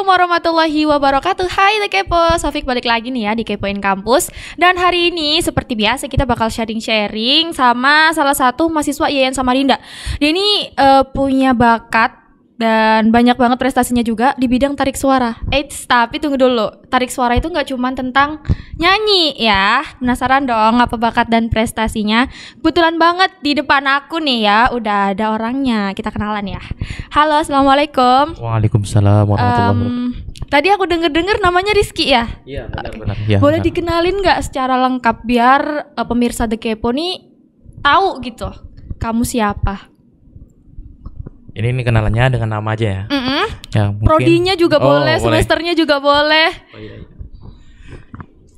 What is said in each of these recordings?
Assalamualaikum warahmatullahi wabarakatuh Hai The Kepo, Sofik balik lagi nih ya di Kepoin Kampus Dan hari ini seperti biasa kita bakal sharing-sharing sama salah satu mahasiswa Yayan Samarinda Dia ini uh, punya bakat dan banyak banget prestasinya juga di bidang tarik suara. Eits, tapi tunggu dulu. Tarik suara itu nggak cuma tentang nyanyi ya. Penasaran dong apa bakat dan prestasinya? Kebetulan banget di depan aku nih ya, udah ada orangnya. Kita kenalan ya. Halo, assalamualaikum. Waalaikumsalam warahmatullahi um, Tadi aku denger denger namanya Rizky ya. Iya, benar-benar. Ya, Boleh benar. dikenalin nggak secara lengkap biar uh, pemirsa The Kepo nih tahu gitu. Kamu siapa? ini ini kenalannya dengan nama aja ya. Mm -hmm. ya mungkin, Prodinya juga oh, boleh, semesternya boleh. juga boleh. Oh, iya, iya.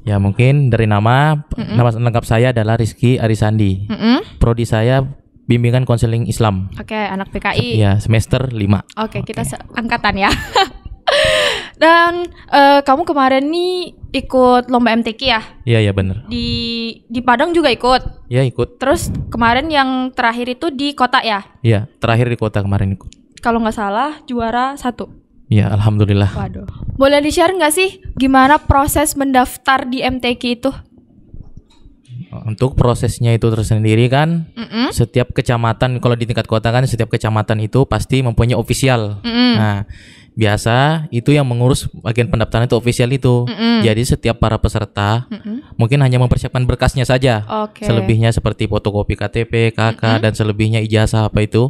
Ya mungkin dari nama mm -hmm. nama lengkap saya adalah Rizky Arisandi. Mm -hmm. Prodi saya bimbingan konseling Islam. Oke, okay, anak PKI. Ya, semester lima. Oke, okay, okay. kita angkatan ya. Dan uh, kamu kemarin nih ikut lomba MTK ya? Iya, iya bener. Di di Padang juga ikut? Iya, ikut. Terus kemarin yang terakhir itu di kota ya? Iya, terakhir di kota kemarin ikut. Kalau nggak salah juara satu. Iya, alhamdulillah. Waduh. Boleh di-share nggak sih gimana proses mendaftar di MTK itu? Untuk prosesnya itu tersendiri kan, mm -mm. setiap kecamatan kalau di tingkat kota kan setiap kecamatan itu pasti mempunyai ofisial. mm -mm. Nah, biasa itu yang mengurus bagian pendaftaran itu ofisial itu. mm -mm. Jadi setiap para peserta mm -mm. mungkin hanya mempersiapkan berkasnya saja. Okay. Selebihnya seperti fotokopi KTP, KK mm -mm. dan selebihnya ijazah apa itu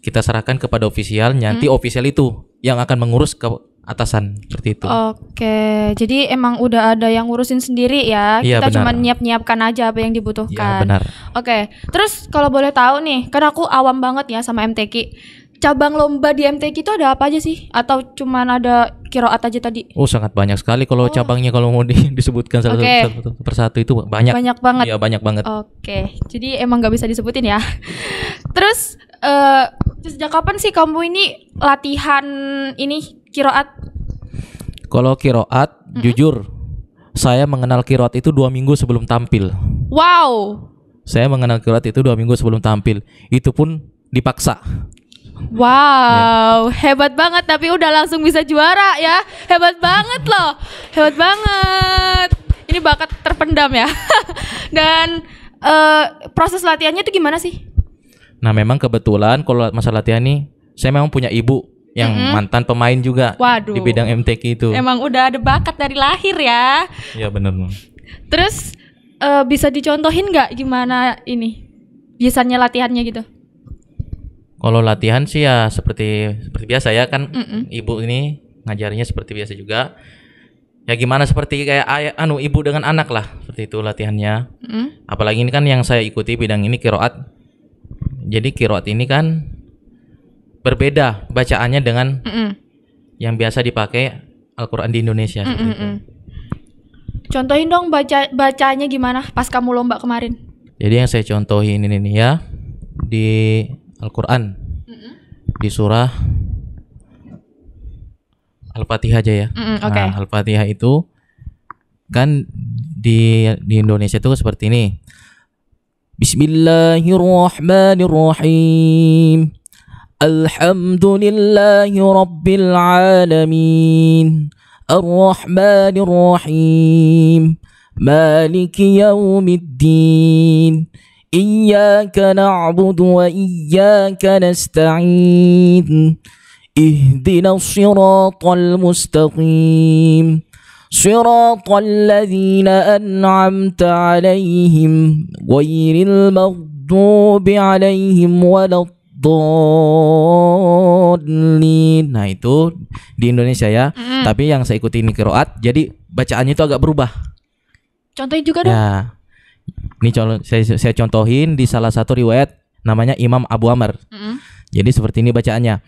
kita serahkan kepada ofisial. Nanti mm -mm. ofisial itu yang akan mengurus ke atasan seperti itu. Oke, jadi emang udah ada yang ngurusin sendiri ya. ya Kita cuma nyiap-nyiapkan aja apa yang dibutuhkan. Iya, benar. Oke, terus kalau boleh tahu nih, karena aku awam banget ya sama MTQ cabang lomba di MTQ itu ada apa aja sih? Atau cuman ada kiroat aja tadi? Oh sangat banyak sekali kalau oh. cabangnya kalau mau disebutkan satu, okay. satu, satu persatu itu banyak. Banyak banget. Iya banyak banget. Oke, okay. jadi emang nggak bisa disebutin ya. Terus uh, sejak kapan sih kamu ini latihan ini kiroat? Kalau kiroat, mm -hmm. jujur saya mengenal kiroat itu dua minggu sebelum tampil. Wow. Saya mengenal kiroat itu dua minggu sebelum tampil. Itu pun dipaksa. Wow, ya. hebat banget tapi udah langsung bisa juara ya. Hebat banget loh. Hebat banget. Ini bakat terpendam ya. Dan uh, proses latihannya itu gimana sih? Nah, memang kebetulan kalau masa latihan nih saya memang punya ibu yang mm -hmm. mantan pemain juga Waduh. di bidang MTK itu. Emang udah ada bakat dari lahir ya. Iya benar. Terus uh, bisa dicontohin nggak gimana ini? Biasanya latihannya gitu? Kalau latihan sih ya seperti seperti biasa ya kan mm -mm. ibu ini ngajarnya seperti biasa juga. Ya gimana seperti kayak ayah, anu ibu dengan anak lah seperti itu latihannya. Mm. Apalagi ini kan yang saya ikuti bidang ini kiroat. Jadi kiroat ini kan berbeda bacaannya dengan mm -mm. yang biasa dipakai Alquran di Indonesia. Mm -mm. Itu. Contohin dong baca bacanya gimana pas kamu lomba kemarin. Jadi yang saya contohin ini nih ya di Al-Quran mm -hmm. di surah Al-Fatihah aja ya. Mm, okay. nah, Al-Fatihah itu kan di di Indonesia itu seperti ini. Bismillahirrahmanirrahim. Alhamdulillahi rabbil alamin. Ar-Rahmanir Rahim. Maliki yaumiddin. إياك نعبد وإياك نستعين اهدنا الصراط المستقيم صراط الذين أنعمت عليهم غير المغضوب عليهم ولا الضالين nah itu di Indonesia ya mm. tapi yang saya ikuti ini kiroat jadi bacaannya itu agak berubah contohnya juga dong ya ini contoh saya, saya contohin di salah satu riwayat namanya Imam Abu Amr. Mm -hmm. Jadi seperti ini bacaannya.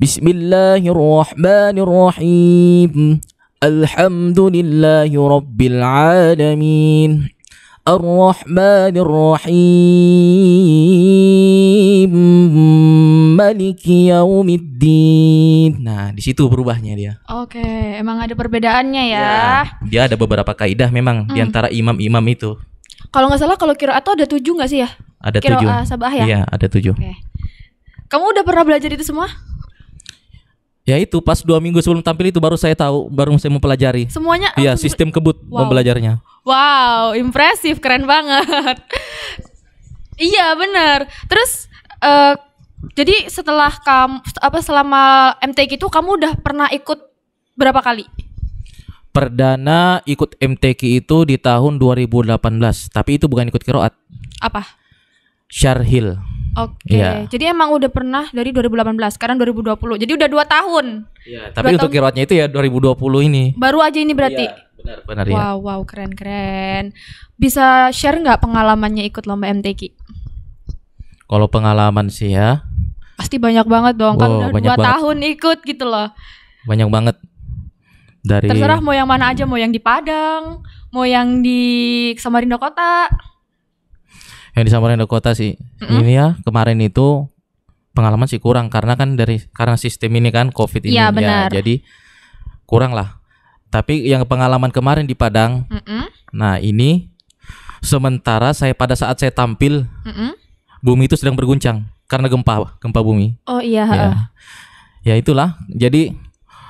Bismillahirrahmanirrahim. Alhamdulillahi alamin. Ar-Rahmanir-Rahim. Maliki yaumiddin. Nah, di situ berubahnya dia. Oke, emang ada perbedaannya ya. ya. Dia ada beberapa kaidah memang hmm. di imam-imam itu. Kalau nggak salah kalau kira atau ada tujuh nggak sih ya? Ada kira tujuh. Eh, Sabah ya? Iya ada tujuh. Okay. Kamu udah pernah belajar itu semua? Ya itu pas dua minggu sebelum tampil itu baru saya tahu, baru saya mempelajari. Semuanya? Iya sistem kebut wow. Wow, impresif, keren banget. iya benar. Terus uh, jadi setelah kamu apa selama MTQ itu kamu udah pernah ikut berapa kali? perdana ikut MTQ itu di tahun 2018, tapi itu bukan ikut kiroat. Apa? Syarhil. Oke. Okay. Ya. Jadi emang udah pernah dari 2018, sekarang 2020. Jadi udah dua tahun. Iya, tapi untuk kiroatnya itu ya 2020 ini. Baru aja ini berarti. Iya, benar, benar iya. wow, ya. Wow, keren-keren. Bisa share nggak pengalamannya ikut lomba MTQ? Kalau pengalaman sih ya. Pasti banyak banget dong, kan wow, kan udah 2 tahun ikut gitu loh. Banyak banget dari terserah mau yang mana aja mau yang di Padang mau yang di Samarinda Kota yang di Samarinda Kota sih mm -hmm. ini ya kemarin itu pengalaman sih kurang karena kan dari karena sistem ini kan COVID ini iya, ya, ya jadi kurang lah tapi yang pengalaman kemarin di Padang mm -hmm. nah ini sementara saya pada saat saya tampil mm -hmm. bumi itu sedang berguncang karena gempa gempa bumi oh iya ya, ya itulah jadi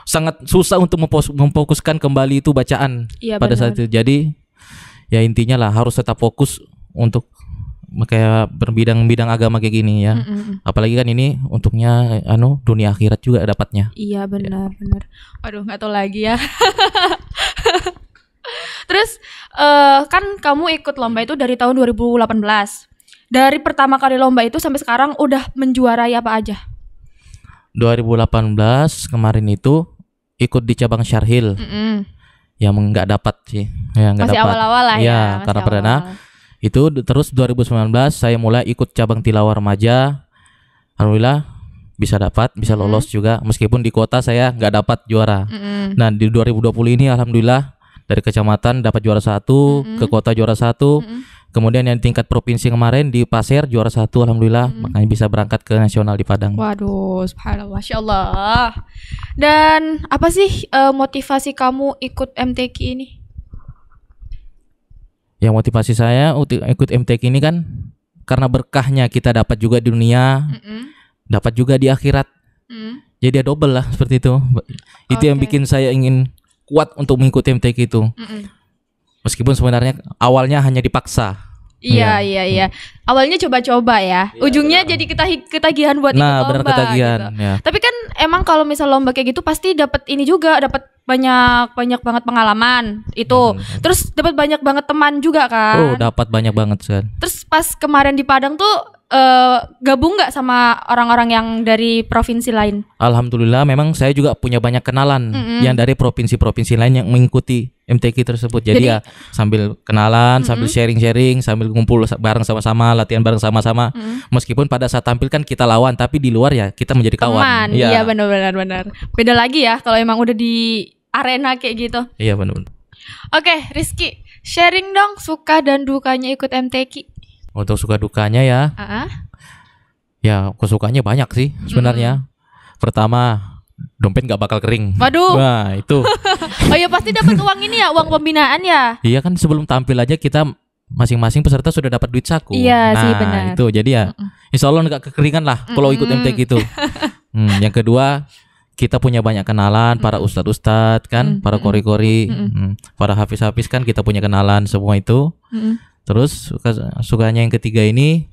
sangat susah untuk memfokuskan kembali itu bacaan ya, pada benar. saat itu. Jadi ya intinya lah harus tetap fokus untuk kayak berbidang-bidang agama kayak gini ya. Mm -mm. Apalagi kan ini untuknya anu dunia akhirat juga dapatnya. Iya benar ya. benar. Waduh nggak tahu lagi ya. Terus uh, kan kamu ikut lomba itu dari tahun 2018. Dari pertama kali lomba itu sampai sekarang udah menjuarai apa aja? 2018 kemarin itu ikut di cabang Syarhil. Mm -mm. Yang nggak dapat sih. Ya, gak masih awal-awal lah iya, ya. ya karena awal. perdana itu terus 2019 saya mulai ikut cabang tilawar remaja. Alhamdulillah bisa dapat, bisa lolos mm -hmm. juga meskipun di kota saya nggak dapat juara. Mm -hmm. Nah, di 2020 ini alhamdulillah dari kecamatan dapat juara satu, mm -hmm. ke kota juara satu. Mm -hmm Kemudian yang tingkat provinsi kemarin di Pasir juara satu, alhamdulillah hmm. makanya bisa berangkat ke nasional di Padang. Waduh, subhanallah, masya Allah. Dan apa sih uh, motivasi kamu ikut MTK ini? Ya motivasi saya ikut MTK ini kan karena berkahnya kita dapat juga di dunia, mm -mm. dapat juga di akhirat. Mm. Jadi double lah seperti itu. Itu okay. yang bikin saya ingin kuat untuk mengikuti MTK itu. Mm -mm Meskipun sebenarnya awalnya hanya dipaksa. Iya iya iya. Hmm. Awalnya coba-coba ya. ya Ujungnya benar. jadi kita ketagihan buat nah, ikut lomba. Benar ketagihan. Gitu. Ya. Tapi kan emang kalau misal lomba kayak gitu pasti dapat ini juga, dapat banyak banyak banget pengalaman itu. Hmm. hmm. Terus dapat banyak banget teman juga kan. Oh, dapat banyak banget kan. Terus pas kemarin di Padang tuh uh, gabung nggak sama orang-orang yang dari provinsi lain? Alhamdulillah, memang saya juga punya banyak kenalan mm -hmm. yang dari provinsi-provinsi lain yang mengikuti MTQ tersebut. Jadi, Jadi ya sambil kenalan, mm -hmm. sambil sharing-sharing, sambil ngumpul bareng sama-sama, latihan bareng sama-sama. Mm -hmm. Meskipun pada saat tampil kan kita lawan, tapi di luar ya kita menjadi kawan. iya ya, benar-benar benar. Beda lagi ya kalau emang udah di arena kayak gitu. Iya benar-benar. Oke, Rizky, sharing dong suka dan dukanya ikut MTQ. Untuk suka dukanya ya. Uh-uh. Ya, kesukanya banyak sih sebenarnya. Hmm. Pertama, dompet nggak bakal kering. Waduh. Wah, itu. oh ya pasti dapat uang ini ya, uang pembinaan ya. Iya kan sebelum tampil aja kita masing-masing peserta sudah dapat duit saku. Iya nah, sih benar. itu. Jadi ya insya Allah nggak kekeringan lah kalau ikut MTK itu. hmm, yang kedua kita punya banyak kenalan para ustadz ustadz kan, para kori-kori, hmm, para hafiz-hafiz kan kita punya kenalan semua itu. Terus suka, sukanya yang ketiga ini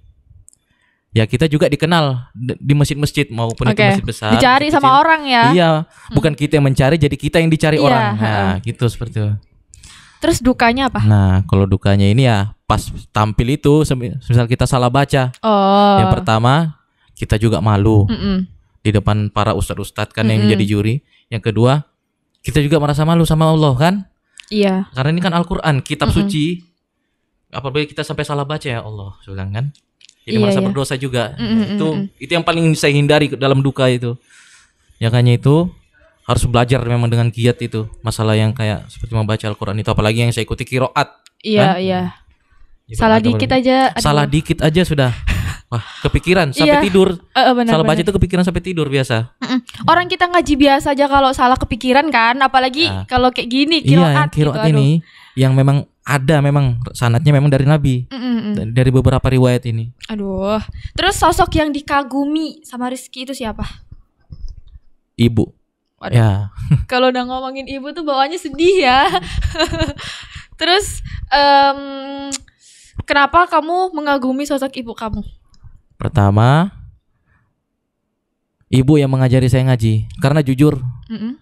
ya kita juga dikenal di masjid-masjid maupun okay. di masjid besar. Dicari sama orang ya. Iya, hmm. bukan kita yang mencari jadi kita yang dicari yeah. orang. Nah, gitu seperti itu. Terus dukanya apa? Nah, kalau dukanya ini ya pas tampil itu misal kita salah baca. Oh. Yang pertama, kita juga malu. Mm -mm. Di depan para ustad ustadz kan mm -mm. yang menjadi juri. Yang kedua, kita juga merasa malu sama Allah kan? Iya. Karena ini kan Al-Qur'an, kitab mm -mm. suci apabila kita sampai salah baca ya Allah sebenarnya kan jadi iya, merasa iya. berdosa juga mm -mm, mm itu mm, mm itu yang paling saya hindari dalam duka itu ya kayaknya itu harus belajar memang dengan giat itu masalah yang kayak seperti membaca Al-Quran itu apalagi yang saya ikuti kiroat iya kan? iya ya, salah dikit aja aduh. salah dikit aja sudah Wah, kepikiran sampai iya, tidur. Uh, eh, eh, bener, salah bener. baca itu kepikiran sampai tidur biasa. Mm, Orang kita ngaji biasa aja kalau salah kepikiran kan, apalagi nah, kalau kayak gini kiroat. Iya, yang gitu, kiroat ini aduh. yang memang ada memang sanatnya memang dari Nabi mm -mm. mm. dari beberapa riwayat ini. Aduh, terus sosok yang dikagumi sama Rizky itu siapa? Ibu. Waduh. Ya. Kalau udah ngomongin ibu tuh bawaannya sedih ya. terus um, kenapa kamu mengagumi sosok ibu kamu? Pertama, ibu yang mengajari saya ngaji karena jujur mm -mm.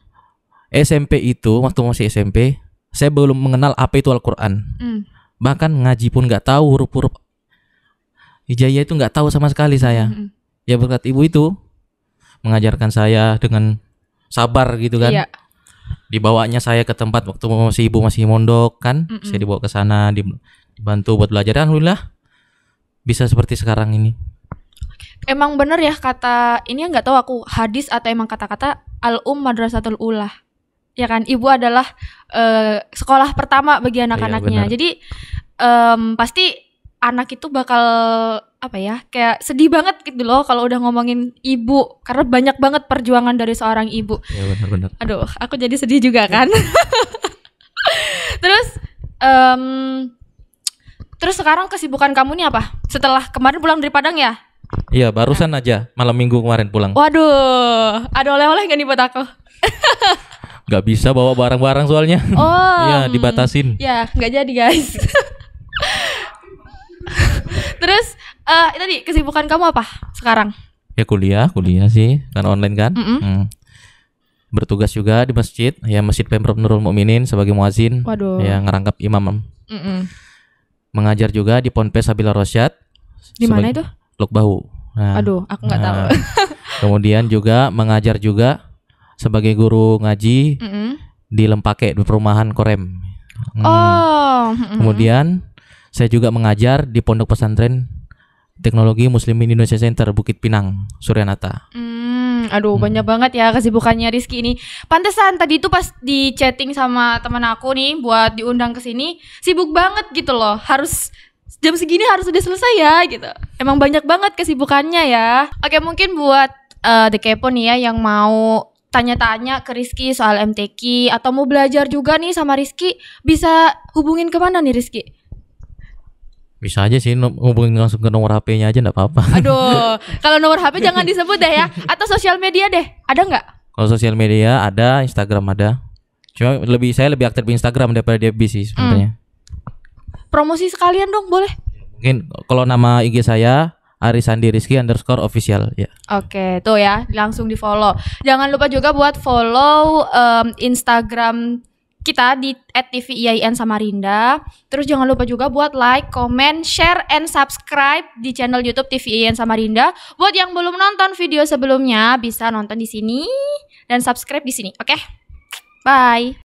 SMP itu waktu masih SMP saya belum mengenal apa itu Al-Quran. Mm. Bahkan ngaji pun nggak tahu huruf-huruf hijaiyah itu nggak tahu sama sekali saya. Mm. Ya berkat ibu itu mengajarkan saya dengan sabar gitu kan. Iya. Dibawanya saya ke tempat waktu masih ibu masih mondok kan, mm -mm. saya dibawa ke sana dibantu buat belajar. Alhamdulillah bisa seperti sekarang ini. Emang bener ya kata ini nggak tahu aku hadis atau emang kata-kata al um madrasatul ulah ya kan ibu adalah uh, sekolah pertama bagi anak-anaknya iya, jadi um, pasti anak itu bakal apa ya kayak sedih banget gitu loh kalau udah ngomongin ibu karena banyak banget perjuangan dari seorang ibu ya benar-benar aduh aku jadi sedih juga kan terus um, terus sekarang kesibukan kamu nih apa setelah kemarin pulang dari Padang ya Iya, barusan aja malam minggu kemarin pulang. Waduh, ada oleh-oleh gak nih buat aku? Gak bisa bawa barang-barang soalnya. Oh. ya dibatasin. Ya nggak jadi guys. Terus uh, tadi kesibukan kamu apa sekarang? Ya kuliah, kuliah sih kan online kan. Mm -mm. hmm. Bertugas juga di masjid, ya masjid pemprov Nurul Mukminin sebagai muazin, Waduh. ya ngerangkap imam. Mm -mm. Mengajar juga di Ponpes Sabila Rosyad. Di mana itu? Lok Bahu. Nah, Aduh, aku nggak nah, tahu. kemudian juga mengajar juga sebagai guru ngaji mm -hmm. di Lempake di perumahan Korem. Hmm. Oh. Mm -hmm. Kemudian saya juga mengajar di Pondok Pesantren Teknologi Muslimin Indonesia Center Bukit Pinang, Suryanata. Mm, aduh hmm. banyak banget ya kesibukannya Rizky ini. Pantesan tadi itu pas di chatting sama teman aku nih buat diundang ke sini, sibuk banget gitu loh. Harus jam segini harus udah selesai ya gitu. Emang banyak banget kesibukannya ya. Oke, mungkin buat uh, The Kepo nih ya yang mau tanya-tanya ke Rizky soal MTQ atau mau belajar juga nih sama Rizky bisa hubungin kemana nih Rizky? Bisa aja sih hubungin langsung ke nomor HP-nya aja nggak apa-apa. Aduh, kalau nomor HP jangan disebut deh ya atau sosial media deh. Ada nggak? Kalau sosial media ada, Instagram ada. Cuma lebih saya lebih aktif di Instagram daripada di FB sih sebenarnya. Hmm. Promosi sekalian dong, boleh? Mungkin kalau nama IG saya Ari Sandi Rizky underscore official ya. Oke, okay, tuh ya langsung di follow. Jangan lupa juga buat follow um, Instagram kita di sama Samarinda. Terus jangan lupa juga buat like, comment, share, and subscribe di channel YouTube sama Samarinda. Buat yang belum nonton video sebelumnya bisa nonton di sini dan subscribe di sini. Oke, okay? bye.